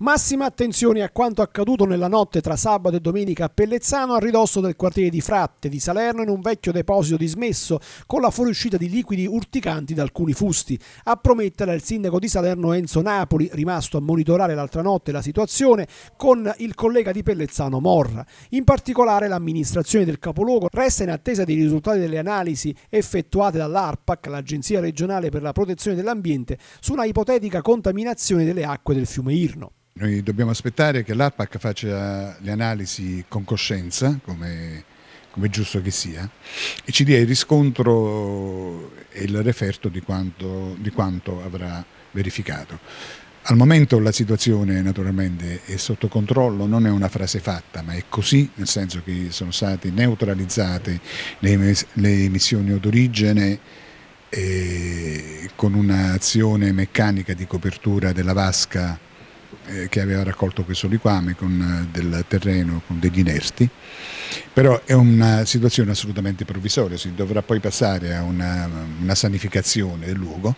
Massima attenzione a quanto accaduto nella notte tra sabato e domenica a Pellezzano a ridosso del quartiere di Fratte di Salerno in un vecchio deposito dismesso con la fuoriuscita di liquidi urticanti da alcuni fusti. A promettere il sindaco di Salerno Enzo Napoli, rimasto a monitorare l'altra notte la situazione con il collega di Pellezzano Morra. In particolare l'amministrazione del capoluogo resta in attesa dei risultati delle analisi effettuate dall'ARPAC, l'Agenzia regionale per la protezione dell'ambiente, su una ipotetica contaminazione delle acque del fiume Irno. Noi dobbiamo aspettare che l'APAC faccia le analisi con coscienza, come, come giusto che sia, e ci dia il riscontro e il referto di quanto, di quanto avrà verificato. Al momento la situazione naturalmente è sotto controllo, non è una frase fatta, ma è così, nel senso che sono state neutralizzate le, emissioni odorigene e eh, con un'azione meccanica di copertura della vasca eh, che aveva raccolto questo liquame con eh, del terreno, con degli inerti, però è una situazione assolutamente provvisoria, si dovrà poi passare a una, una sanificazione del luogo,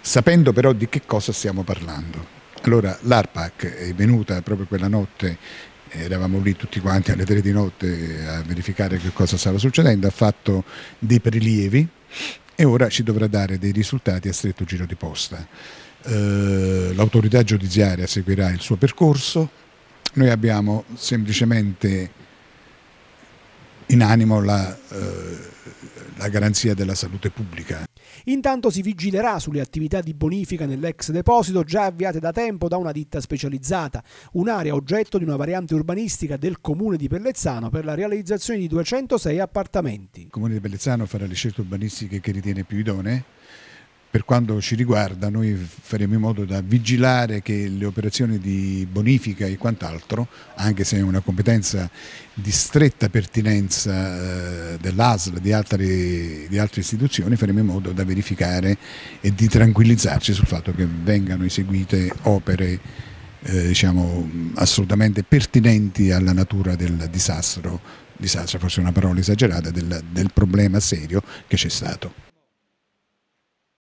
sapendo però di che cosa stiamo parlando. Allora l'ARPAC è venuta proprio quella notte eh, eravamo lì tutti quanti alle tre di notte eh, a verificare che cosa stava succedendo, ha fatto dei prelievi e ora ci dovrà dare dei risultati a stretto giro di posta. Eh, l'autorità giudiziaria seguirà il suo percorso, noi abbiamo semplicemente in animo la, eh, la garanzia della salute pubblica. Intanto si vigilerà sulle attività di bonifica nell'ex deposito già avviate da tempo da una ditta specializzata, un'area oggetto di una variante urbanistica del comune di Pellezzano per la realizzazione di 206 appartamenti. Il comune di Pellezzano farà le scelte urbanistiche che ritiene più idonee per quanto ci riguarda noi faremo in modo da vigilare che le operazioni di bonifica e quant'altro, anche se è una competenza di stretta pertinenza eh, dell'ASL e di, di altre istituzioni, faremo in modo da verificare e di tranquillizzarci sul fatto che vengano eseguite opere eh, diciamo, assolutamente pertinenti alla natura del disastro, disastro forse è una parola esagerata, del, del problema serio che c'è stato.